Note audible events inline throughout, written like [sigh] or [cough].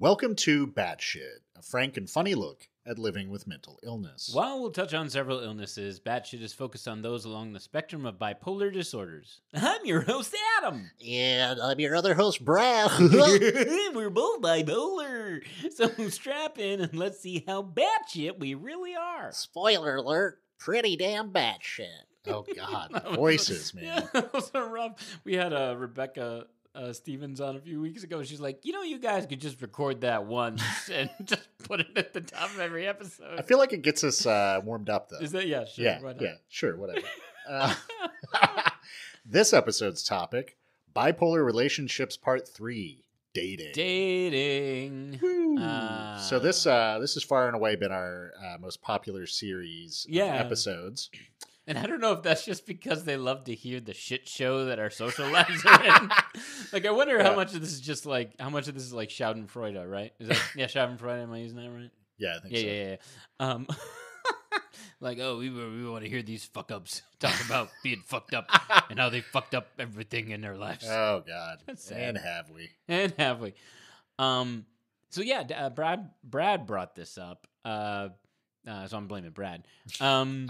Welcome to Batshit, a frank and funny look at living with mental illness. While we'll touch on several illnesses, Batshit is focused on those along the spectrum of bipolar disorders. [laughs] I'm your host, Adam. And I'm your other host, Brad. [laughs] [laughs] We're both bipolar. So strap in and let's see how batshit we really are. Spoiler alert, pretty damn batshit. Oh, God. Voices, man. Yeah, that was rough. We had uh, Rebecca uh, Stevens on a few weeks ago. She's like, you know, you guys could just record that once [laughs] and just put it at the top of every episode. I feel like it gets us uh, warmed up, though. Is that yeah? Sure, yeah, yeah, sure, whatever. [laughs] Uh, [laughs] this episode's topic: bipolar relationships, part three, dating. Dating. Uh, so this uh, this has far and away been our uh, most popular series yeah. episodes. And I don't know if that's just because they love to hear the shit show that our social lives are in. [laughs] like, I wonder yeah. how much of this is just like, how much of this is like Schadenfreude, right? Is that, yeah, Schadenfreude, am I using that right? Yeah, I think yeah, so. Yeah, yeah, yeah. Um, [laughs] like, oh, we, we want to hear these fuck ups talk about being fucked up and how they fucked up everything in their lives. Oh, God. [laughs] That's and have we. And have we. Um, so, yeah, uh, Brad, Brad brought this up. Uh, uh, so I'm blaming Brad. Um,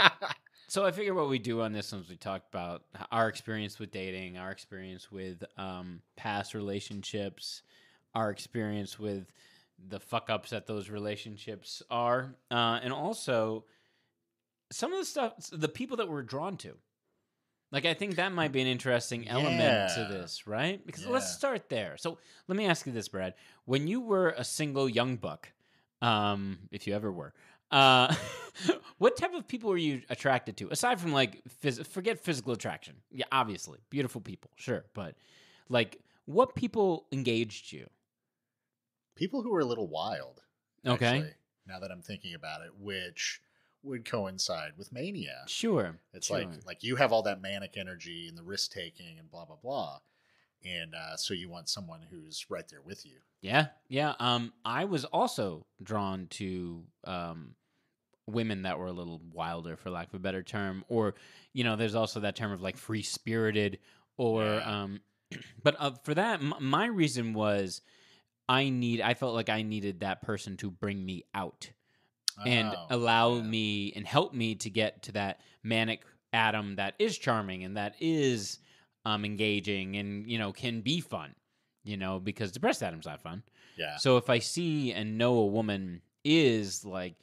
so I figure what we do on this one is we talk about our experience with dating, our experience with um, past relationships, our experience with the fuck ups that those relationships are, uh, and also some of the stuff, the people that we're drawn to. Like I think that might be an interesting element yeah. to this, right? Because yeah. let's start there. So let me ask you this, Brad: When you were a single young buck, um, if you ever were, uh, [laughs] what type of people were you attracted to aside from like phys- forget physical attraction? Yeah, obviously, beautiful people, sure, but like what people engaged you? People who were a little wild. Okay. Actually, now that I'm thinking about it, which would coincide with mania. Sure. It's sure. like like you have all that manic energy and the risk taking and blah blah blah. And uh, so you want someone who's right there with you. Yeah, yeah. Um, I was also drawn to um, women that were a little wilder for lack of a better term or you know there's also that term of like free spirited or yeah. um [clears throat] but uh, for that m- my reason was i need i felt like i needed that person to bring me out oh, and allow yeah. me and help me to get to that manic adam that is charming and that is um engaging and you know can be fun you know because depressed adam's not fun yeah so if i see and know a woman is like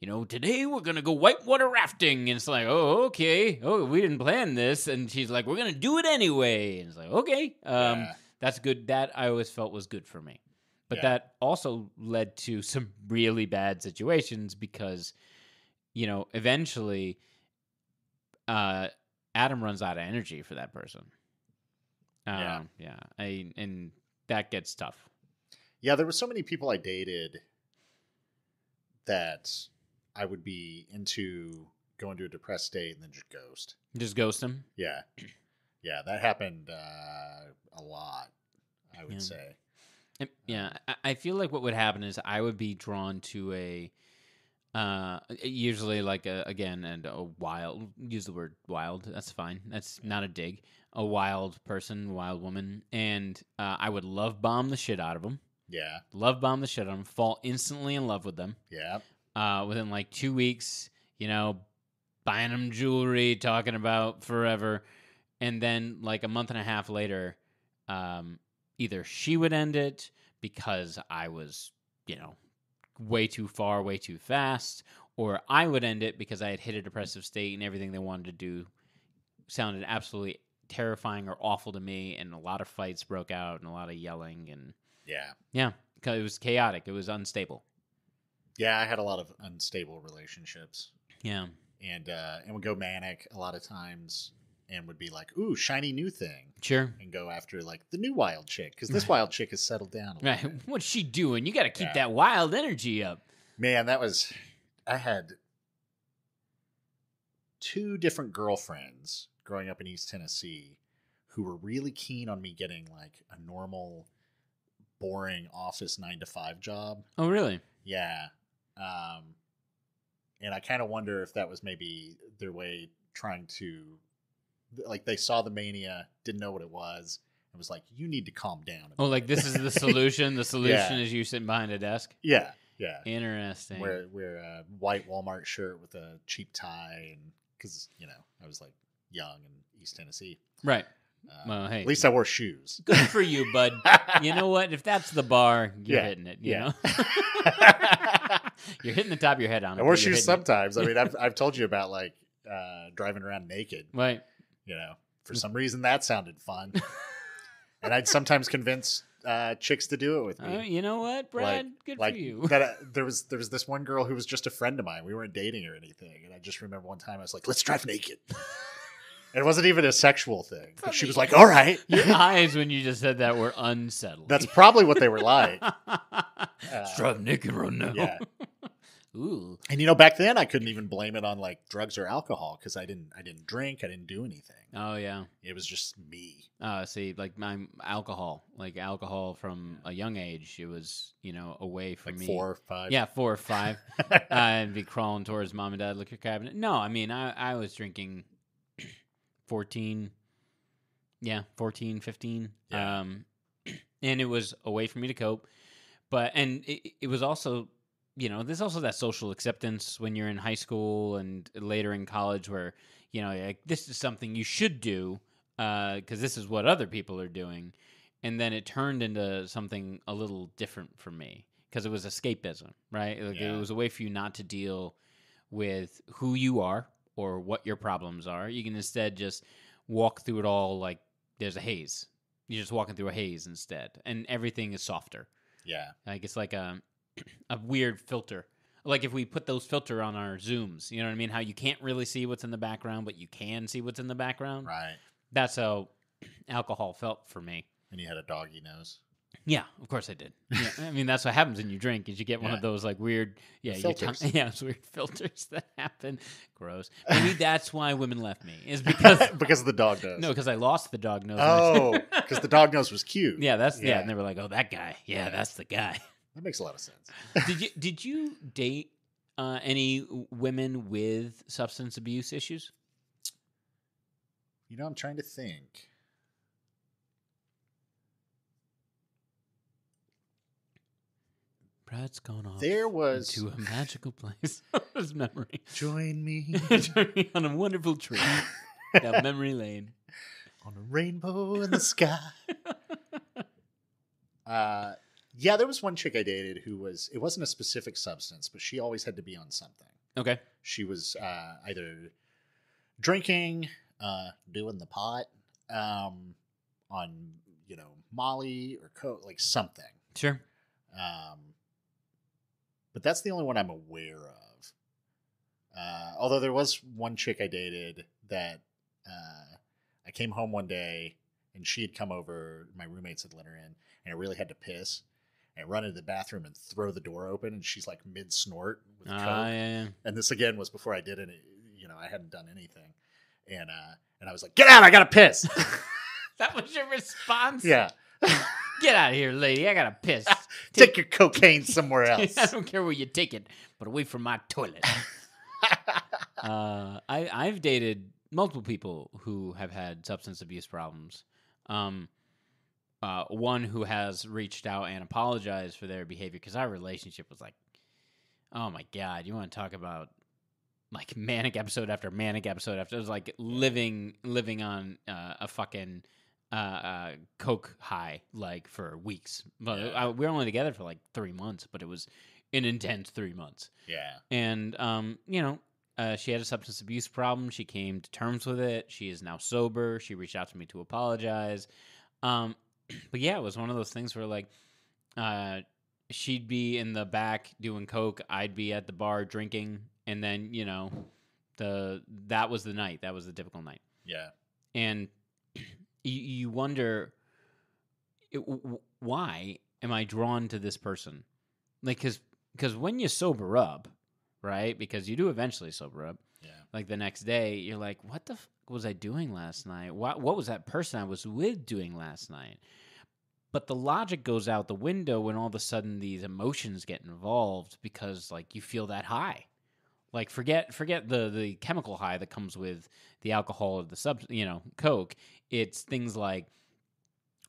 you know, today we're gonna go whitewater rafting. And it's like, oh, okay. Oh, we didn't plan this. And she's like, we're gonna do it anyway. And it's like, okay, um, yeah. that's good. That I always felt was good for me. But yeah. that also led to some really bad situations because, you know, eventually, uh, Adam runs out of energy for that person. Um, yeah, yeah. I, and that gets tough. Yeah, there were so many people I dated that I would be into going to a depressed state and then just ghost. Just ghost him. Yeah, yeah, that happened uh, a lot. I would yeah. say. And, uh, yeah, I feel like what would happen is I would be drawn to a. Uh, usually like a, again and a wild use the word wild that's fine that's not a dig a wild person wild woman and uh, i would love bomb the shit out of them yeah love bomb the shit out of them fall instantly in love with them yeah uh, within like two weeks, you know, buying them jewelry, talking about forever. And then like a month and a half later, um, either she would end it because I was, you know, way too far, way too fast, or I would end it because I had hit a depressive state and everything they wanted to do sounded absolutely terrifying or awful to me. And a lot of fights broke out and a lot of yelling and yeah, yeah, because it was chaotic. It was unstable yeah, I had a lot of unstable relationships. Yeah. And uh and would go manic a lot of times and would be like, "Ooh, shiny new thing." Sure. And go after like the new wild chick cuz this wild chick has settled down Right. Bit. What's she doing? You got to keep yeah. that wild energy up. Man, that was I had two different girlfriends growing up in East Tennessee who were really keen on me getting like a normal boring office 9 to 5 job. Oh, really? Yeah. Um, and I kind of wonder if that was maybe their way trying to, like, they saw the mania, didn't know what it was, and was like, "You need to calm down." Oh, like this is the [laughs] solution. the solution yeah. is you sitting behind a desk. Yeah, yeah. Interesting. Wear wear a white Walmart shirt with a cheap tie, and because you know I was like young in East Tennessee, right. Uh, well, hey, at least I wore shoes. Good for you, bud. you know [laughs] what? If that's the bar, you're yeah. hitting it. You yeah. know. [laughs] You're hitting the top of your head on it. I wear shoes sometimes. I mean, I've, [laughs] I've told you about like uh, driving around naked. Right. You know, for some reason that sounded fun. [laughs] and I'd sometimes convince uh, chicks to do it with me. Uh, you know what, Brad? Like, Good like for you. That, uh, [laughs] there was there was this one girl who was just a friend of mine. We weren't dating or anything, and I just remember one time I was like, "Let's drive naked." it wasn't even a sexual thing. But she was like, "All right." Your eyes when you just said that were unsettled. That's probably what they were like. Uh, drive naked run. now. Yeah, Ooh. And you know, back then I couldn't even blame it on like drugs or alcohol because I didn't I didn't drink, I didn't do anything. Oh yeah. It was just me. Uh see, like my alcohol, like alcohol from a young age, it was, you know, away from like me. Four or five. Yeah, four or five. uh, [laughs] I'd be crawling towards mom and dad liquor cabinet. No, I mean I, I was drinking [clears throat] fourteen yeah, 14, 15. Yeah. Um [clears throat] and it was a way for me to cope. But and it, it was also you know, there's also that social acceptance when you're in high school and later in college where, you know, like this is something you should do because uh, this is what other people are doing. And then it turned into something a little different for me because it was escapism, right? Like yeah. It was a way for you not to deal with who you are or what your problems are. You can instead just walk through it all like there's a haze. You're just walking through a haze instead, and everything is softer. Yeah, like it's like a um, [clears throat] a weird filter. Like if we put those filter on our zooms, you know what I mean? How you can't really see what's in the background, but you can see what's in the background. Right. That's how [clears throat] alcohol felt for me. And you had a doggy nose. Yeah, of course I did. [laughs] Yeah, I mean that's what happens when you drink is you get one yeah. of those like weird yeah filters. Tongue, [laughs] yeah weird [laughs] filters that happen. Gross. Maybe that's why women left me is because because of the dog nose. No, because I lost the dog nose. Oh, because the dog nose was cute. Yeah, that's yeah. yeah. And they were like, oh, that guy. Yeah, that's the guy. That makes a lot of sense. did you did you date uh, any women with substance abuse issues? You know, I'm trying to think. Brad's gone off. There was to a magical place. [laughs] His memory. Join me. [laughs] Join me on a wonderful trip [laughs] down memory lane. On a rainbow in the sky. uh, yeah, there was one chick I dated who was it wasn't a specific substance, but she always had to be on something. Okay. She was uh, either drinking, uh, doing the pot, um, on you know Molly or coke, like something. Sure. Um, but that's the only one I'm aware of. Uh, although there was one chick I dated that uh, I came home one day and she had come over. My roommates had let her in, and I really had to piss and run into the bathroom and throw the door open, and she's like mid snort with ah, yeah, yeah. And this again was before I did any, you know, I hadn't done anything, and uh, and I was like, "Get out! I gotta piss." [laughs] that was your response. Yeah. [laughs] Get out of here, lady! I gotta piss. take, [laughs] take your cocaine somewhere else. I don't care where you take it, but away from my toilet. uh, I I've dated multiple people who have had substance abuse problems. Um, uh, one who has reached out and apologized for their behavior because our relationship was like, oh my god, you want to talk about like [laughs] manic episode after manic episode after it was like living living on uh, a fucking uh, uh, coke high like for weeks. But yeah. I, we were only together for like three months, but it was an intense three months. Yeah, and um, you know. Uh, she had a substance abuse problem. She came to terms with it. She is now sober. She reached out to me to apologize. Um, [clears throat] but yeah, it was one of those things where like uh, she'd be in the back doing coke, I'd be at the bar drinking, and then you know the that was the night. That was the typical night. Yeah, and [clears throat] you, you wonder it, why am I drawn to this person? Like, because because when you sober up, right? Because you do eventually sober up like the next day, you're like, what the f- was I doing last night? What, what was that person I was with doing last night? But the logic goes out the window when all of a sudden these emotions get involved because like you feel that high. Like forget forget the the chemical high that comes with the alcohol or the sub you know coke. It's things like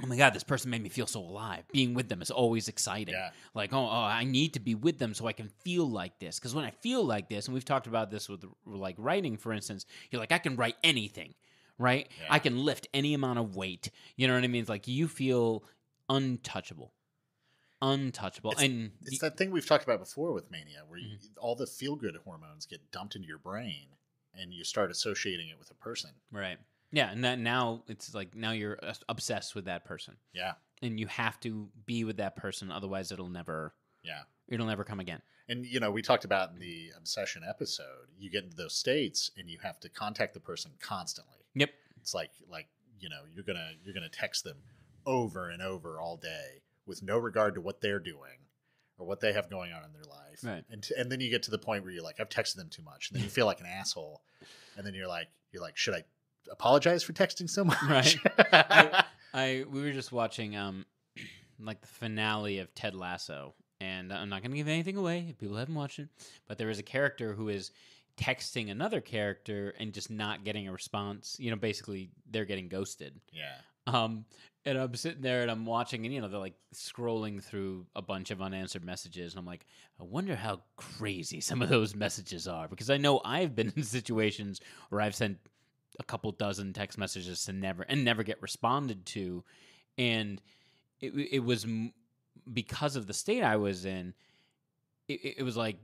oh my god this person made me feel so alive being with them is always exciting yeah. like oh, oh i need to be with them so i can feel like this because when i feel like this and we've talked about this with like writing for instance you're like i can write anything right yeah. i can lift any amount of weight you know what i mean it's like you feel untouchable untouchable it's, and it's y- that thing we've talked about before with mania where mm-hmm. you, all the feel good hormones get dumped into your brain and you start associating it with a person right yeah, and that now it's like now you're obsessed with that person. Yeah. And you have to be with that person otherwise it'll never Yeah. It'll never come again. And you know, we talked about in the obsession episode, you get into those states and you have to contact the person constantly. Yep. It's like like, you know, you're going to you're going to text them over and over all day with no regard to what they're doing or what they have going on in their life. Right. And t- and then you get to the point where you're like, I've texted them too much, and then you feel like an asshole, and then you're like, you're like, should I apologize for texting so much. Right. [laughs] I, I, we were just watching um [clears throat] like the finale of Ted Lasso, and I'm not going to give anything away if people haven't watched it. But there is a character who is texting another character and just not getting a response. You know, basically they're getting ghosted. Yeah. Um, and I'm sitting there and I'm watching, and you know, they're like scrolling through a bunch of unanswered messages. And I'm like, I wonder how crazy some of those messages are because I know I've been [laughs] in situations where I've sent a couple dozen text messages to never and never get responded to, and it, it was because of the state I was in. It, it was like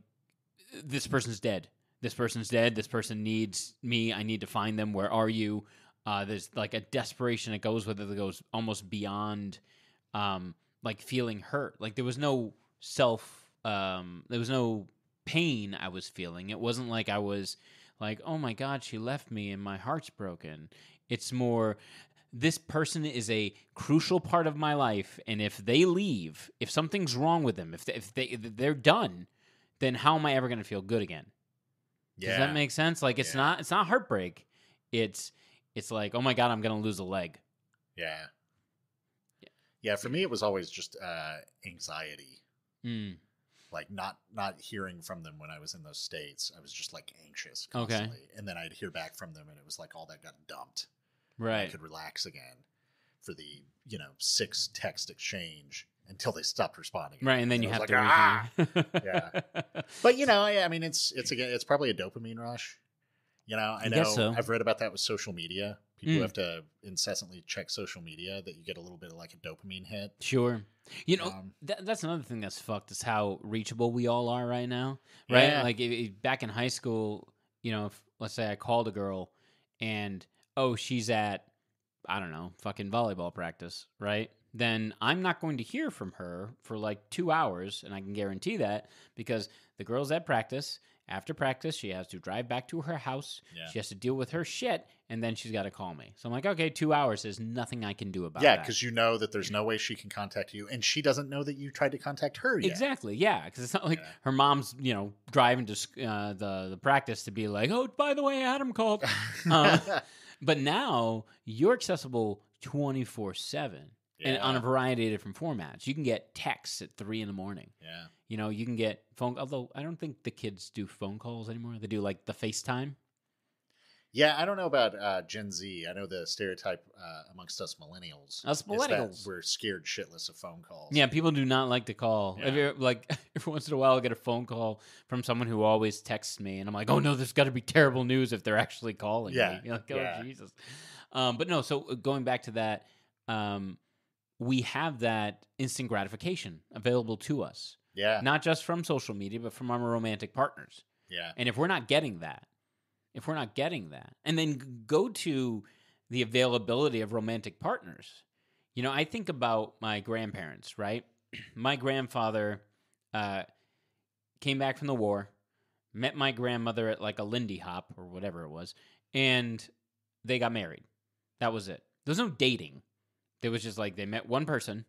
this person's dead. This person's dead. This person needs me. I need to find them. Where are you? Uh, there's like a desperation that goes with it that goes almost beyond um, like feeling hurt. Like there was no self, um, there was no pain I was feeling. It wasn't like I was like, oh my God, she left me and my heart's broken. It's more, this person is a crucial part of my life. And if they leave, if something's wrong with them, if, they, if, they, if they're done, then how am I ever going to feel good again? Yeah. Does that make sense? Like it's yeah. not it's not heartbreak. It's it's like, oh my god, I'm gonna lose a leg. Yeah. Yeah. yeah for me, it was always just uh, anxiety. Mm like not not hearing from them when I was in those states. I was just like anxious constantly. Okay. And then I'd hear back from them and it was like all that got dumped. Right. I could relax again for the, you know, six text exchange until they stopped responding. Right, and then you have like, to ah! yeah. [laughs] But you know, I, I mean, it's it's again, it's probably a dopamine rush. You know, I, I know so. I've read about that with social media. People mm. have to incessantly check social media that you get a little bit of like a dopamine hit. Sure. You know, um, th- that's another thing that's fucked is how reachable we all are right now, right? Yeah. Like back in high school, you know, if, let's say I called a girl and oh, she's at I don't know, fucking volleyball practice, right? Then I'm not going to hear from her for like 2 hours and I can guarantee that because the girl's at practice after practice, she has to drive back to her house. Yeah. She has to deal with her shit, and then she's got to call me. So I'm like, okay, two hours. There's nothing I can do about yeah, that. Yeah, because you know that there's no way she can contact you, and she doesn't know that you tried to contact her yet. Exactly. Yeah, because it's not like yeah. her mom's, you know, driving to uh, the the practice to be like, oh, by the way, Adam called. uh, [laughs] [laughs] but now you're accessible 24 seven. Yeah. and on a variety of different formats. You can get texts at three in the morning. Yeah. You know, you can get phone. Although I don't think the kids do phone calls anymore. They do like the FaceTime. Yeah, I don't know about uh, Gen Z. I know the stereotype uh, amongst us millennials. Us millennials, we're scared shitless of phone calls. Yeah, people do not like to call. Yeah. like [laughs] every once in a while, I get a phone call from someone who always texts me, and I'm like, "Oh no, there's got to be terrible news if they're actually calling." Yeah, [laughs] like, oh yeah. Jesus. Um, but no, so uh, going back to that, um, we have that instant gratification available to us. Yeah. Not just from social media, but from our romantic partners. Yeah. And if we're not getting that, if we're not getting that, and then go to the availability of romantic partners. You know, I think about my grandparents, right? [clears throat] my grandfather uh, came back from the war, met my grandmother at like a Lindy Hop or whatever it was, and they got married. That was it. There was no dating. It was just like they met one person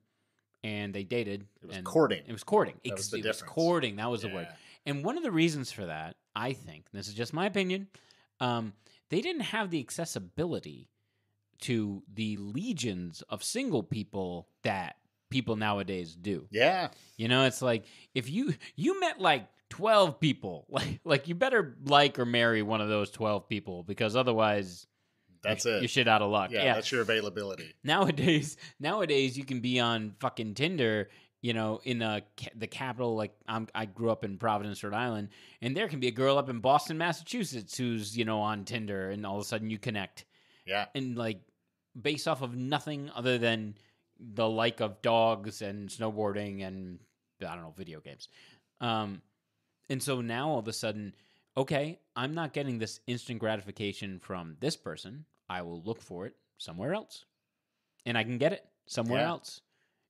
and they dated. It was courting. It was courting. That was the it difference. was courting. That was the word. And one of the reasons for that, I think, this is just my opinion, um, they didn't have the accessibility to the legions of single people that people nowadays do. Yeah. You know, it's like if you you met like 12 people, [laughs] like like you better like or marry one of those 12 people because otherwise that's it. you shit out of luck. Yeah, yeah, that's your availability. Nowadays, nowadays you can be on fucking Tinder, you know, in the the capital. Like I'm, I grew up in Providence, Rhode Island, and there can be a girl up in Boston, Massachusetts, who's you know on Tinder, and all of a sudden you connect. Yeah, and like based off of nothing other than the like of dogs and snowboarding and I don't know video games. Um, and so now all of a sudden, okay, I'm not getting this instant gratification from this person I will look for it somewhere else. And I can get it somewhere yeah. else.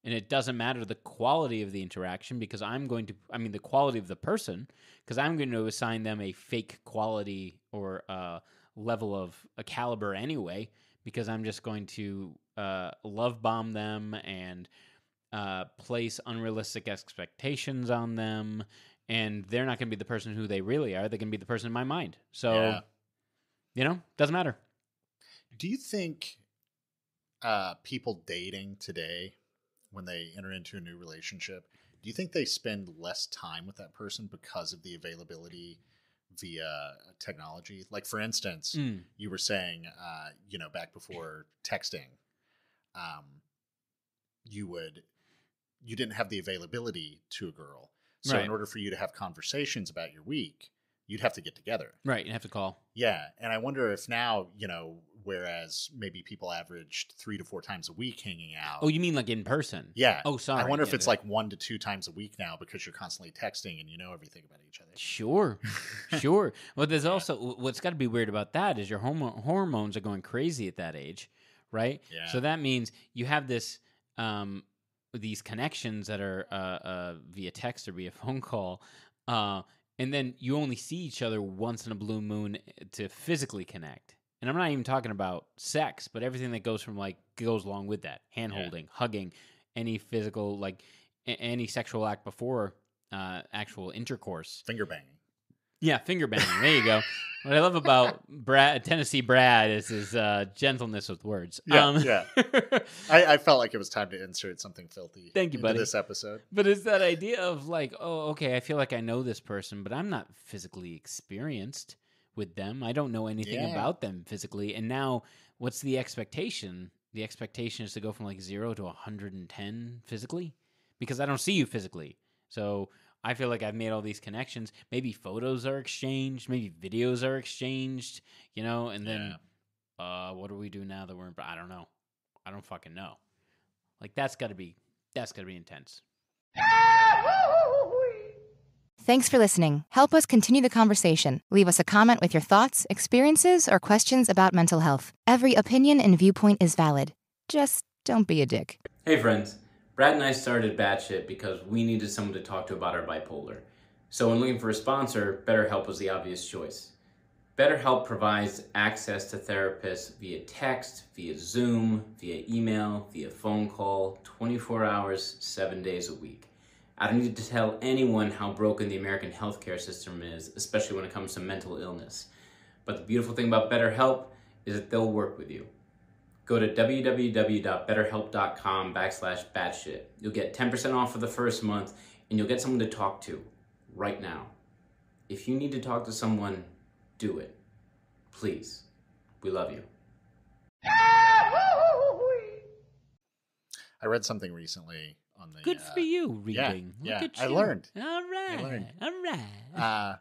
And it doesn't matter the quality of the interaction because I'm going to, I mean, the quality of the person, because I'm going to assign them a fake quality or a level of a caliber anyway, because I'm just going to uh, love bomb them and uh, place unrealistic expectations on them. And they're not going to be the person who they really are. They're going to be the person in my mind. So, yeah. you know, doesn't matter. Do you think uh, people dating today, when they enter into a new relationship, do you think they spend less time with that person because of the availability via technology? Like, for instance, mm. you were saying, uh, you know, back before texting, um, you would you didn't have the availability to a girl. So right. in order for you to have conversations about your week, you'd have to get together. Right. You'd have to call. Yeah. And I wonder if now, you know, whereas maybe people averaged three to four times a week hanging out. Oh, you mean like in person? Yeah. Oh, sorry. I wonder yeah, if it's yeah. like one to two times a week now because you're constantly texting and you know everything about each other. Sure. [laughs] sure. Well, there's yeah. also what's got to be weird about that is your homo- hormones are going crazy at that age, right? Yeah. So that means you have this. Um, these connections that are uh, uh, via text or via [laughs] phone call, uh, and then you only see each other once in a blue moon to physically connect and i'm not even talking about sex but everything that goes from like goes along with that hand holding yeah. hugging any physical like a- any sexual act before uh, actual intercourse finger banging yeah, finger banging. There you go. what I love about Brad, Tennessee Brad is his uh, gentleness with words. Yeah, um, yeah. [laughs] I, I, felt like it was time to insert something filthy. Thank you, buddy. This episode, but it's that idea of like, oh, okay, I feel like I know this person, but I'm not physically experienced with them. I don't know anything yeah. about them physically, and now what's the expectation? The expectation is to go from like zero to 110 physically because I don't see you physically. So I feel like I've made all these connections. Maybe photos are exchanged, maybe videos are exchanged, you know, and then yeah. uh what do we do now that we're in, I don't know. I don't fucking know. Like that's got to be that's got to be intense. Thanks for listening. Help us continue the conversation. Leave us a comment with your thoughts, experiences, or questions about mental health. Every opinion and viewpoint is valid. Just don't be a dick. Hey friends. Brad and I started Batshit because we needed someone to talk to about our bipolar. So when looking for a sponsor, BetterHelp was the obvious choice. BetterHelp provides access to therapists via text, via Zoom, via email, via phone call, 24 hours, seven days a week. I don't need to tell anyone how broken the American healthcare system is, especially when it comes to mental illness. But the beautiful thing about BetterHelp is that they'll work with you go to www.betterhelp.com backslash batshit. You'll get 10% off for the first month and you'll get someone to talk to right now. If you need to talk to someone, do it. Please. We love you. I read something recently on the. Good uh, for you, reading. Yeah, Look yeah. I learned. All right. I learned. All right. Uh,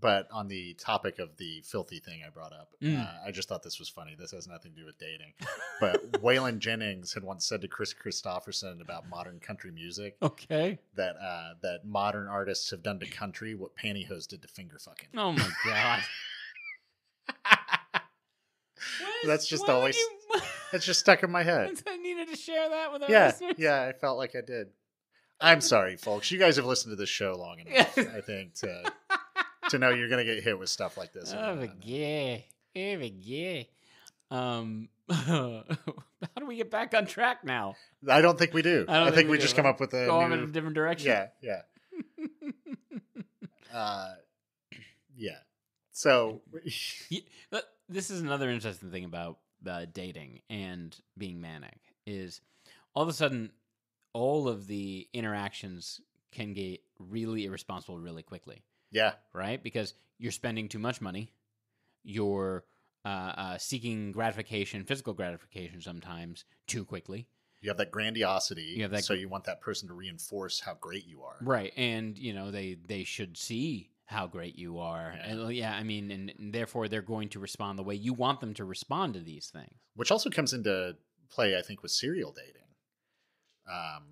but on the topic of the filthy thing I brought up, mm. uh, I just thought this was funny. This has nothing to do with dating. But [laughs] Waylon Jennings had once said to Chris Christopherson about modern country music, okay, that uh, that modern artists have done to country what pantyhose did to finger fucking. Oh my god. is, [laughs] that's just always. [laughs] that's just stuck in my head. I needed to share that with our yeah, listeners. Yeah, I felt like I did. I'm sorry, folks. You guys have listened to this show long enough, I think, to to know you're going to get hit with stuff like this. Oh, yeah. Oh, yeah. Um, [laughs] how do we get back on track now? I don't think we do. I, I think, think, we, we just come up with a go new... in a different direction. Yeah, yeah. [laughs] uh, yeah. So [laughs] this is another interesting thing about uh, dating and being manic is all of a sudden all of the interactions can get really irresponsible really quickly. Yeah. Right? Because you're spending too much money. You're uh, uh, seeking gratification, physical gratification sometimes too quickly. You have that grandiosity. You have that so you want that person to reinforce how great you are. Right. And, you know, they they should see how great you are. Yeah. And, yeah, I mean, and therefore they're going to respond the way you want them to respond to these things. Which also comes into play, I think, with serial dating. Um,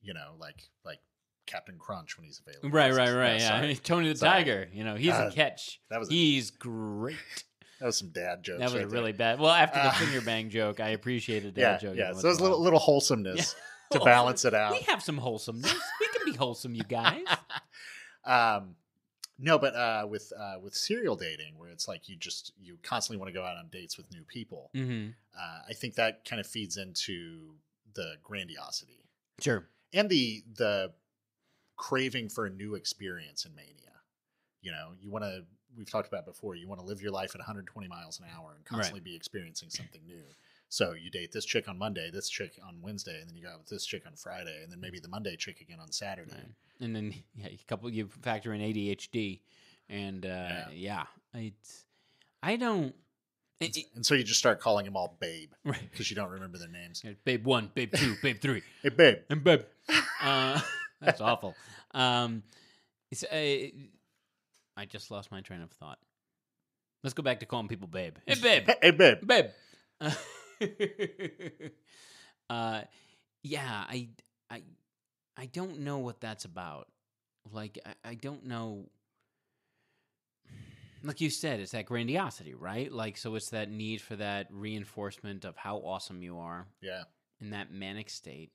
you know, like like Captain Crunch when he's available. Right, right, right. Yeah, yeah. [laughs] Tony the sorry. Tiger. You know, he's uh, a catch. That was he's a, great. [laughs] That was some dad jokes. That was right really there. bad. Well, after the uh, finger bang joke, I appreciated that yeah, joke. Yeah, so was a little, little wholesomeness yeah. to [laughs] balance it out. We have some wholesomeness. we can be wholesome, you guys. um, no, but uh, with uh, with serial dating, where it's like you just you constantly want to go out on dates with new people. Mm-hmm. Uh, I think that kind of feeds into the grandiosity, sure, and the the craving for a new experience in mania. You know, you want to. We've talked about before. You want to live your life at 120 miles an hour and constantly right. be experiencing something new. So you date this chick on Monday, this chick on Wednesday, and then you go out with this chick on Friday, and then maybe the Monday chick again on Saturday. Right. And then [laughs] yeah, you couple you factor in ADHD, and uh, yeah. yeah, it's I don't. It, it, and so you just start calling them all babe because [laughs] right. you don't remember their names. Babe one, babe two, babe three. [laughs] Hey, babe. And babe. Uh, that's awful. Um, uh, I just lost my train of thought. Let's go back to calling people babe. Hey, [laughs] babe. hey, babe. Babe. Uh, [laughs] uh, yeah, I, I, I don't know what that's about. Like, I, I don't know. Like you said, it's that grandiosity, right? Like, so it's that need for that reinforcement of how awesome you are. Yeah. In that manic state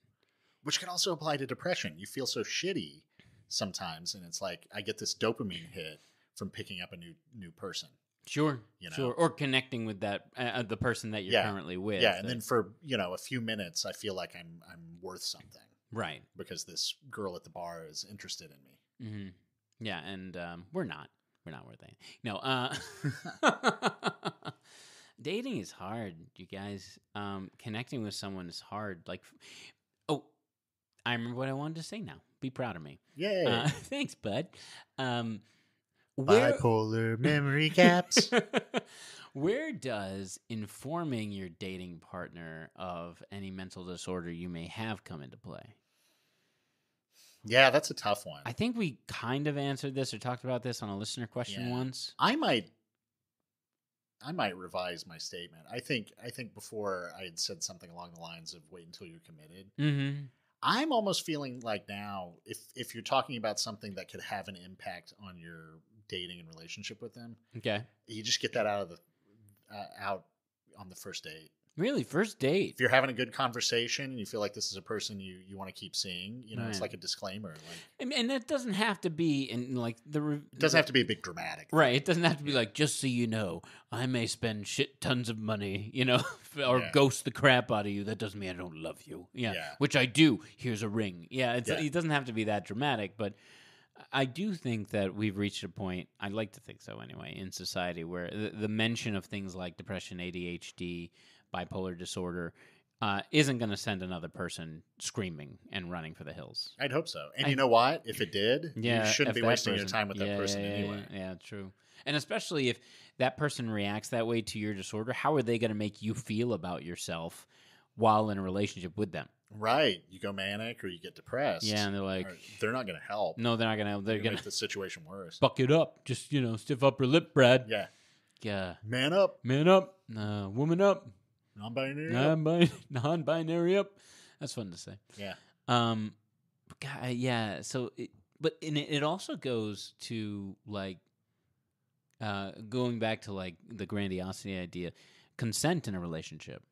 which can also apply to depression. You feel so shitty sometimes, and it's like I get this dopamine hit from picking up a new new person. Sure, you know? sure, or connecting with that uh, uh the person that you're yeah. currently with. Yeah, and that's... then for you know a few minutes, I feel like I'm I'm worth something, right? Because this girl at the bar is interested in me. Mm-hmm. Yeah, and um, we're not, we're not worth it. No, uh, [laughs] dating is hard, you guys. Um, connecting with someone is hard. Like I remember what I wanted to say now. Be proud of me. Yay. Uh, [laughs] thanks, bud. Um, where... Bipolar memory caps. [laughs] where does informing your dating partner of any mental disorder you may have come into play? Yeah, that's a tough one. I think we kind of answered this or talked about this on a listener question yeah. once. I might I might revise my statement. I think I think before I had said something along the lines of wait until you're committed. Mm-hmm. I'm almost feeling like now, if if you're talking about something that could have an impact on your dating and relationship with them, okay, you just get that out of the uh, out on the first date. Really, first date. If you're having a good conversation and you feel like this is a person you, you want to keep seeing, you know, right. it's like a disclaimer. Like, and, that doesn't have to be in like the. Re- it doesn't have to be a big dramatic. Thing. Right. It doesn't have to be like just so you know, I may spend shit tons of money, you know, [laughs] or yeah. ghost the crap out of you. That doesn't mean I don't love you. Yeah, yeah. which I do. Here's a ring. Yeah, yeah. It doesn't have to be that dramatic, but I do think that we've reached a point. I would like to think so anyway in society where the, the mention of things like depression, ADHD bipolar disorder uh, isn't going to send another person screaming and running for the hills. I'd hope so. And I, you know what? If it did, yeah, you shouldn't be wasting person, your time with yeah, that person yeah, anyway. Yeah, true. And especially if that person reacts that way to your disorder, how are they going to make you feel about yourself while in a relationship with them? Right. You go manic or you get depressed. Yeah, and they're like, they're not going to help. No, they're not going to help. They're, they're going to make the situation worse. Buck it up. Just, you know, stiff upper lip, Brad. Yeah. Yeah. Man up. Man up. Uh, woman up. Non-binary. [laughs] Non-binary. Non-binary up. That's fun to say. Yeah. Um. God, yeah. So, it, but and it, it also goes to like, uh, going back to like the grandiosity idea, consent in a relationship.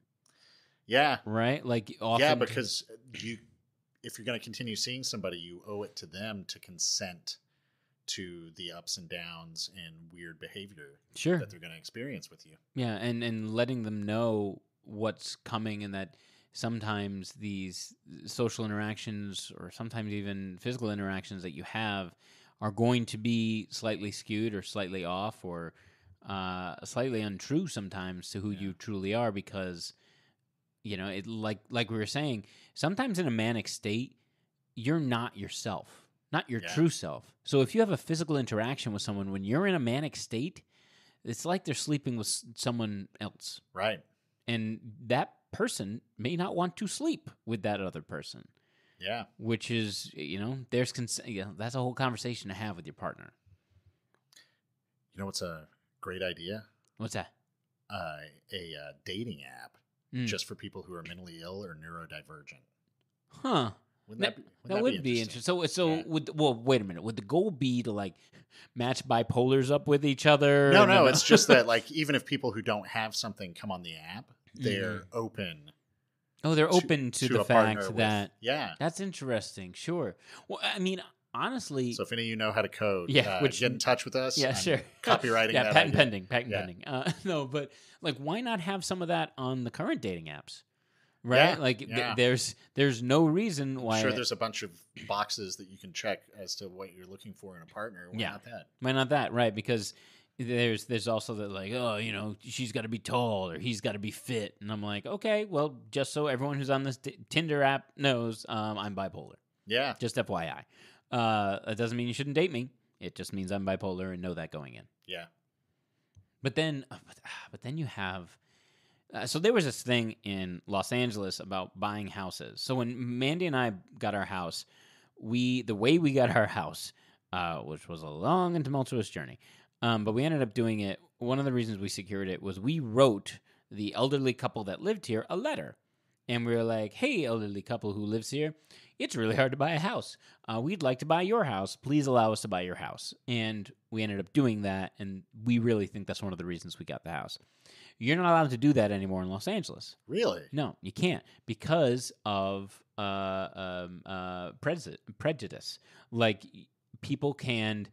Yeah. Right. Like often. Yeah, because you, if you're going to continue seeing somebody, you owe it to them to consent to the ups and downs and weird behavior sure. that they're going to experience with you. Yeah, and and letting them know what's coming and that sometimes these social interactions or sometimes even physical interactions that you have are going to be slightly skewed or slightly off or uh, slightly untrue sometimes to who yeah. you truly are because you know it like like we were saying sometimes in a manic state you're not yourself not your yeah. true self so if you have a physical interaction with someone when you're in a manic state it's like they're sleeping with someone else right and that person may not want to sleep with that other person. Yeah. Which is, you know, there's consent. You know, that's a whole conversation to have with your partner. You know what's a great idea? What's that? Uh, a uh, dating app mm. just for people who are mentally ill or neurodivergent. Huh. Wouldn't that, that, be, would that would be interesting. interesting. So, so yeah. would well, wait a minute. Would the goal be to like match bipolars up with each other? No, no. it's just that [laughs] like even if people who don't have something come on the app, they're mm. open. Oh, they're to, open to, to the fact with, that yeah, that's interesting. Sure. Well, I mean, honestly. So if any of you know how to code, yeah, uh, which, get in touch with us. Yeah, I'm sure. [laughs] Copywriting. yeah, patent idea. pending. Patent yeah. pending. Uh, [laughs] no, but like, why not have some of that on the current dating apps? right? Yeah, like yeah. Th- there's there's no reason why. I'm sure, there's a bunch of boxes that you can check as to what you're looking for in a partner. Why yeah, not that? Why not that? Right? Because there's there's also that like oh you know she's got to be tall or he's got to be fit, and I'm like okay, well just so everyone who's on this t- Tinder app knows, um, I'm bipolar. Yeah, just FYI. Uh, doesn't mean you shouldn't date me. It just means I'm bipolar and know that going in. Yeah. But then, uh, but, ah, but then you have uh, so there was this thing in Los Angeles about buying houses. So when Mandy and I got our house, we the way we got our house, uh, which was a long and tumultuous journey, um, but we ended up doing it. One of the reasons we secured it was we wrote the elderly couple that lived here a letter, and we were like, "Hey, elderly couple who lives here, it's really hard to buy a house. Uh, we'd like to buy your house. Please allow us to buy your house." And we ended up doing that, and we really think that's one of the reasons we got the house. You're not allowed to do that anymore in Los Angeles. Really? No, you can't because of uh, um, uh, prejudice, prejudice. Like people can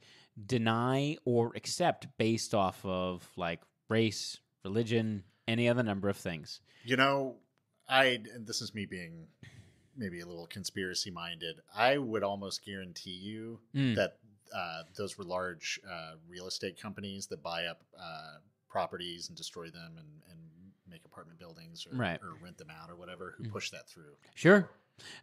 deny or accept based off of like race, religion, any other number of things. You know, I and this is me being maybe a little conspiracy minded. I would almost guarantee you mm. that uh, those were large uh, real estate companies that buy up uh, properties and destroy them and, and make apartment buildings or, right. or rent them out or whatever who mm-hmm. push that through. Sure.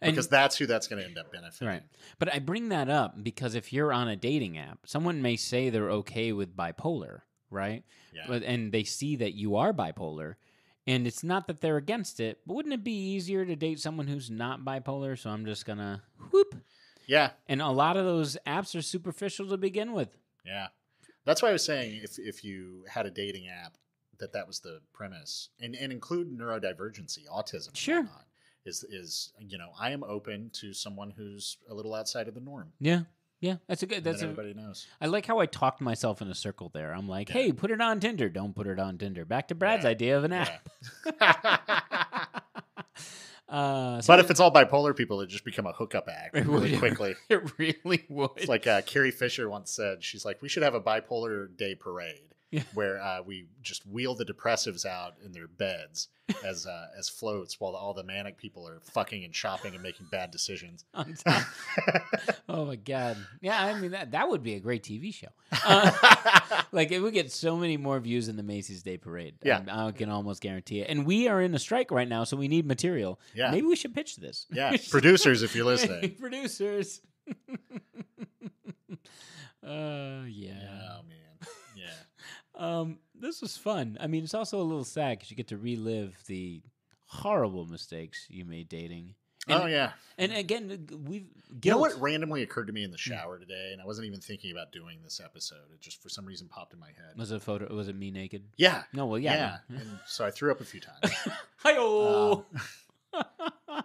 And because that's who that's going to end up benefiting. Right. But I bring that up because if you're on a dating app, someone may say they're okay with bipolar, right? Yeah. But, and they see that you are bipolar. And it's not that they're against it, but wouldn't it be easier to date someone who's not bipolar? So I'm just going to whoop. Yeah. And a lot of those apps are superficial to begin with. Yeah. That's why I was saying if if you had a dating app that that was the premise and and include neurodivergency, autism, sure. Whatnot, is is you know I am open to someone who's a little outside of the norm. Yeah. Yeah, that's a good. that's a, everybody knows. I like how I talked myself in a circle there. I'm like, yeah. hey, put it on Tinder. Don't put it on Tinder. Back to Brad's yeah. idea of an app. Yeah. [laughs] [laughs] Uh, so but if it's all bipolar people, it just become a hookup act really would, quickly. [laughs] It really would. It's like uh, Carrie Fisher once said, she's like, we should have a bipolar day parade yeah. [laughs] where uh, we just wheel the depressives out in their beds [laughs] as uh, as floats while all the manic people are fucking and shopping and making bad decisions. [laughs] oh my god! Yeah, I mean that that would be a great TV show. Uh, like it would get so many more views than the Macy's Day Parade. Yeah, I, I can almost guarantee it. And we are in a strike right now, so we need material. Yeah, maybe we should pitch this. Yeah, producers, if you're listening, producers. Uh, yeah. yeah um, this was fun. I mean, it's also a little sad because you get to relive the horrible mistakes you made dating. And, oh yeah. And again, we've guilt. you know what randomly occurred to me in the hmm. shower today, and I wasn't even thinking about doing this episode. It just for some reason popped in my head. Was it a photo? Was it me naked? Yeah. No. Well, yeah. yeah. so I threw up a few times. [laughs] Um, Hi-oh. Um,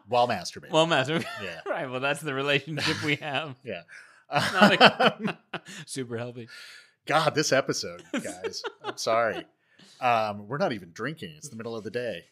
while masturbating. While masturbating. [laughs] Yeah. right. Well, that's the relationship we have. [laughs] yeah. a, super healthy. God, this episode, [laughs] guys. I'm sorry. Um, we're not even drinking. It's the middle of the day.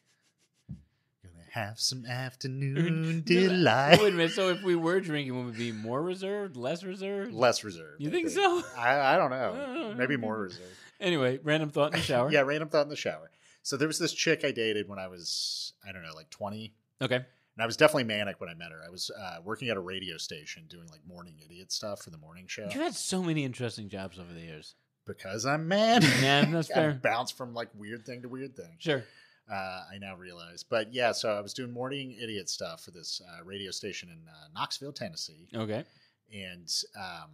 Gonna have some afternoon [laughs] delight. Wait a minute. So if we were drinking, would we be more reserved, less reserved? Less reserved. You I think, so? I, I don't know. [laughs] Maybe more reserved. Anyway, random thought in the shower. yeah, random thought in the shower. So there was this chick I dated when I was, I don't know, like 20. Okay and I was definitely manic when I met her. I was uh, working at a radio station doing like morning idiot stuff for the morning show. You had so many interesting jobs over the years. Because I'm manic. Yeah, that's [laughs] fair. I bounce from like weird thing to weird thing. Sure. Uh, I now realize. But yeah, so I was doing morning idiot stuff for this uh, radio station in uh, Knoxville, Tennessee. Okay. And um,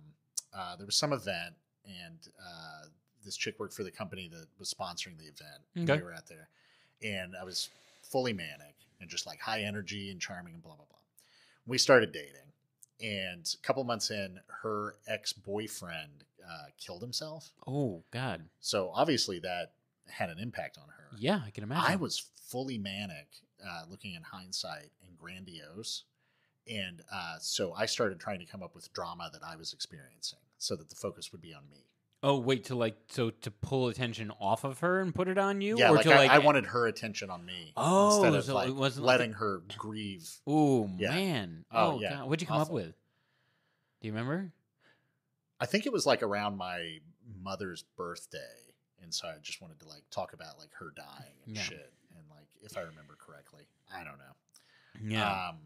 uh, there was some event, and uh, this chick worked for the company that was sponsoring the event. Mm-hmm. Okay. We were out there, and I was fully manic and just like high energy and charming and blah blah blah. We started dating, and a couple months in, her ex boyfriend uh, killed himself. Oh God! So obviously that had an impact on her. Yeah, I can imagine. I was fully manic, uh, looking in hindsight and grandiose, and uh, so I started trying to come up with drama that I was experiencing, so that the focus would be on me. Oh, wait to like so to pull attention off of her and put it on you. Yeah, or like, to, I, like I wanted her attention on me. Oh, instead of like it wasn't letting like her grieve. Ooh yeah. man. Oh, oh yeah. God. What'd you come up with? Do you remember? I think it was like around my mother's birthday, and so I just wanted to like talk about like her dying and yeah. shit, and like if I remember correctly, I don't know. Yeah. Um,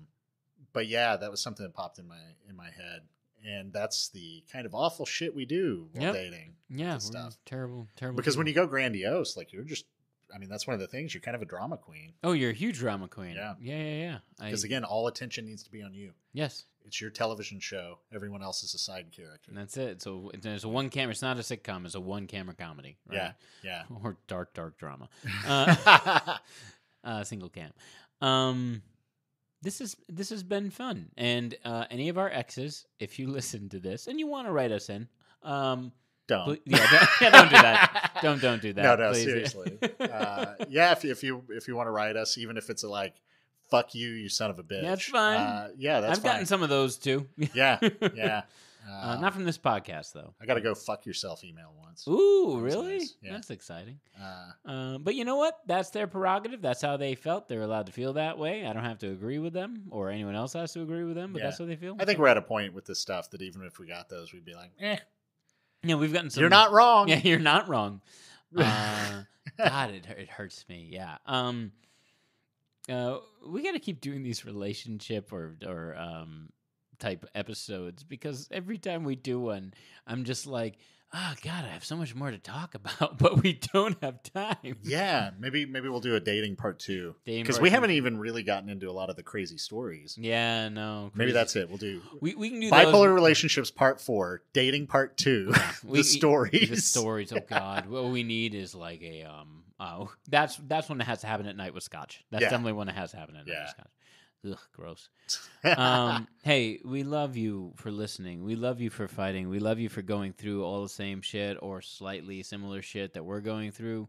but yeah, that was something that popped in my in my head and that's the kind of awful shit we do while dating. Yeah, stuff terrible, terrible. Because people. when you go grandiose, like you're just, I mean, that's one of the things. You're kind of a drama queen. Oh, you're a huge drama queen. Yeah, yeah, yeah, yeah. Because again, all attention needs to be on you. Yes, it's your television show. Everyone else is a side character. And that's it. So it's a one camera. It's not a sitcom. It's a one camera comedy. Right? Yeah, yeah. [laughs] Or dark, dark drama. [laughs] Uh, [laughs] uh, single cam. Um, this is this has been fun. And uh, any of our exes, if you [laughs] listen to this and you want to write us in, um, don't. yeah, don't, [laughs] yeah, don't do that. [laughs] Don't don't do that. No, no, please. seriously. uh, yeah, if, if you if you want to write us, even if it's a, like "fuck you, you son of a bitch," that's fine. Uh, yeah, that's. I've fine. gotten some of those too. yeah, yeah. Uh, um, not from this podcast, though. I got to go fuck yourself email once. Ooh, really? Nice. Yeah. That's exciting. Uh, um, but you know what? That's their prerogative. That's how they felt. They're allowed to feel that way. I don't have to agree with them, or anyone else has to agree with them, but yeah. that's how they feel. I think we're at a point with this stuff that even if we got those, we'd be like, eh. Yeah, we've gotten some. You're not wrong. Yeah, you're not wrong. [laughs] Uh, God, it, it hurts me. Yeah. Um, uh, we got to keep doing these relationship or or um, type episodes because every time we do one, I'm just like, oh god, I have so much more to talk [laughs] about, but we don't have time. Yeah, maybe maybe we'll do a dating part two because we have not even really gotten into a lot of the crazy stories. Yeah, no, crazy. maybe that's it. We'll do we, we can do bipolar those. relationships part four, dating part two, [laughs] we, the stories, the stories. Oh god, what we need is like a um. Oh, that's that's when it has to happen at night with scotch. That's yeah. definitely when it has to happen at night yeah. with scotch. [laughs] Ugh, gross. [laughs] um, hey, we love you for listening. We love you for fighting. We love you for going through all the same shit or slightly similar shit that we're going through.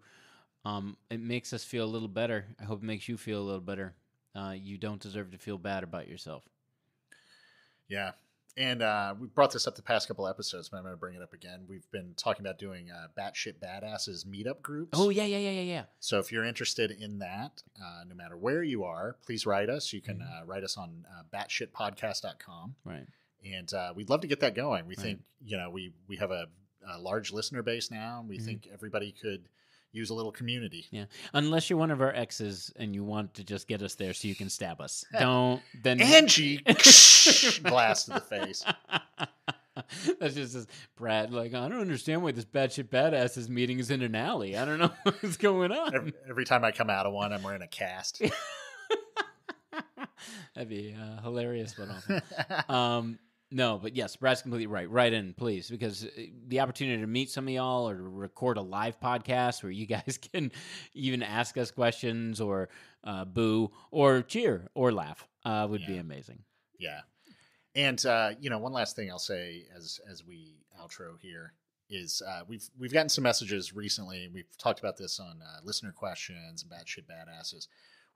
Um, it makes us feel a little better. I hope it makes you feel a little better. Uh, you don't deserve to feel bad about yourself. Yeah, and uh, we brought this up the past couple episodes, but I'm going to bring it up again. We've been talking about doing uh, batshit badasses meetup groups. Oh yeah, yeah, yeah, yeah, yeah. So if you're interested in that, uh, no matter where you are, please write us. You can mm-hmm. uh, write us on uh, batshitpodcast.com. Right. And uh, we'd love to get that going. We right. think you know we we have a, a large listener base now. And we mm-hmm. think everybody could use a little community. Yeah. Unless you're one of our exes and you want to just get us there so you can stab us. [laughs] Don't then [laughs] Angie blast to the face. [laughs] That's just this Brad. Like I don't understand why this bad shit is meeting is in an alley. I don't know what's going on. Every, every time I come out of one, I'm wearing a cast. That'd be uh, hilarious, but awful. um, no, but yes, Brad's completely right. Write in, please, because uh, the opportunity to meet some of y'all or to record a live podcast where you [laughs] guys can even ask us questions or uh, boo or cheer or laugh uh, would yeah. be amazing. Yeah. And uh, you know, one last thing I'll say as as we outro here is uh, we've we've gotten some messages recently. We've talked about this on uh, listener questions and bad shit badasses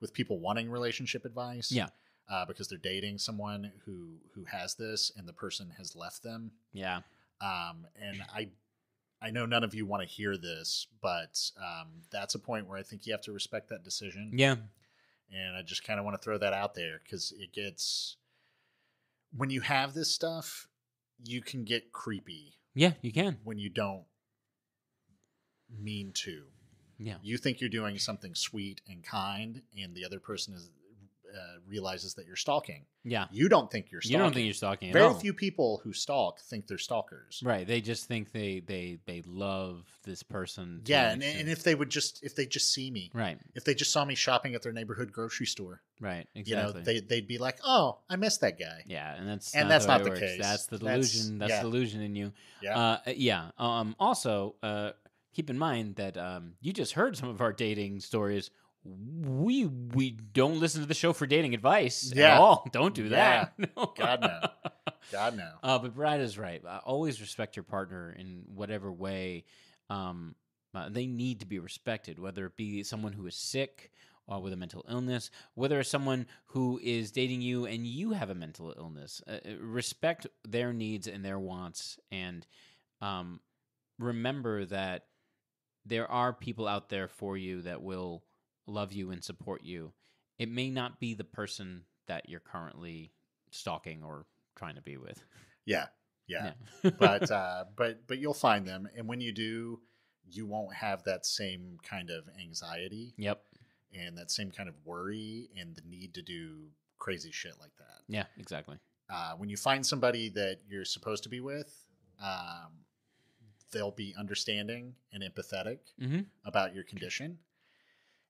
with people wanting relationship advice. Yeah uh, because they're dating someone who who has this and the person has left them. Yeah. Um, and I I know none of you want to hear this, but um, that's a point where I think you have to respect that decision. Yeah. And I just kind of want to throw that out there because it gets when you have this stuff, you can get creepy. Yeah, you can when you don't mean to. Yeah. You think you're doing something sweet and kind, and the other person is uh, realizes that you're stalking. Yeah. You don't think you're stalking. You don't think you're stalking. Very all. few people who stalk think they're stalkers. Right. They just think they they they love this person. Yeah, and, and if they would just if they just see me. Right. If they just saw me shopping at their neighborhood grocery store. Right. Exactly. You know, they they'd be like, "Oh, I miss that guy." Yeah, and that's and not that's the not the works. case. That's the delusion. That's, that's yeah. the delusion in you. Yeah. Uh, uh, yeah. Um also, uh keep in mind that um, you just heard some of our dating stories we we don't listen to the show for dating advice yeah. at all. [laughs] Don't do yeah. that. [laughs] No. God no. God no. [laughs] Uh, but Brad is right. I always respect your partner in whatever way. Um, uh, they need to be respected, whether it be someone who is sick uh, with a mental illness, whether it's someone who is dating you and you have a mental illness. Uh, uh, respect their needs and their wants, and um, remember that there are people out there for you that will love you and support you, it may not be the person that you're currently stalking or trying to be with. Yeah. Yeah. yeah. [laughs] but uh but but you'll find them and when you do, you won't have that same kind of anxiety. Yep. And that same kind of worry and the need to do crazy shit like that. Yeah, exactly. Uh, when you find somebody that you're supposed to be with, um, they'll be understanding and empathetic mm-hmm. about your condition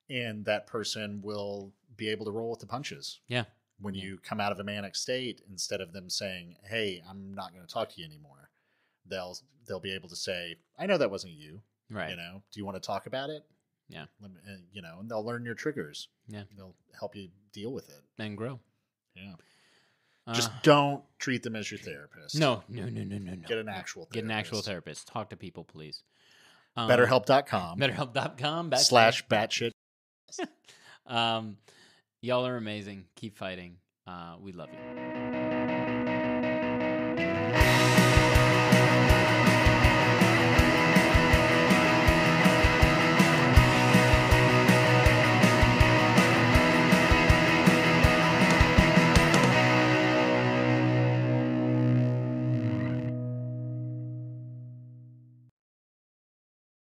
and that person will be able to roll with the punches. Yeah. When yeah. you come out of a manic state, instead of them saying, "Hey, I'm not going to talk to you anymore," they'll they'll be able to say, "I know that wasn't you." Right. You know, do you want to talk about it? Yeah. Eh, you know, and they'll learn your triggers. Yeah. They'll help you deal with it and grow. Yeah. Uh, Just don't treat them as your therapist. No, no, no, no, no, no. Get an actual therapist. Get an actual therapist. Talk to people, please. Um, BetterHelp.com. BetterHelp.com. Backslash batshit [laughs] um, y'all are amazing. Keep fighting. Uh, we love you.